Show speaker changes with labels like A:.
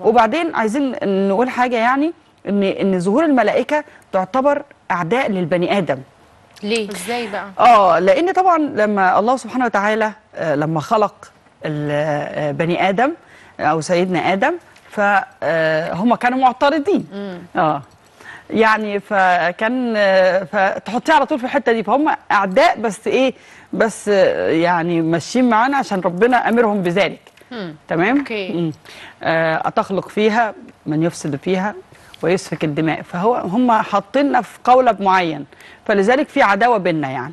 A: وبعدين عايزين نقول حاجه يعني ان ان ظهور الملائكه تعتبر اعداء للبني ادم
B: ليه ازاي بقى
A: اه لان طبعا لما الله سبحانه وتعالى آه، لما خلق البني آه، ادم او سيدنا ادم فهم آه، كانوا معترضين اه يعني فكان فتحطيه على طول في الحته دي فهم اعداء بس ايه بس يعني ماشيين معانا عشان ربنا امرهم بذلك
C: تمام اوكي
A: آه اتخلق فيها من يفسد فيها ويسفك الدماء فهو هم حاطيننا في قولب معين فلذلك في عداوه بيننا يعني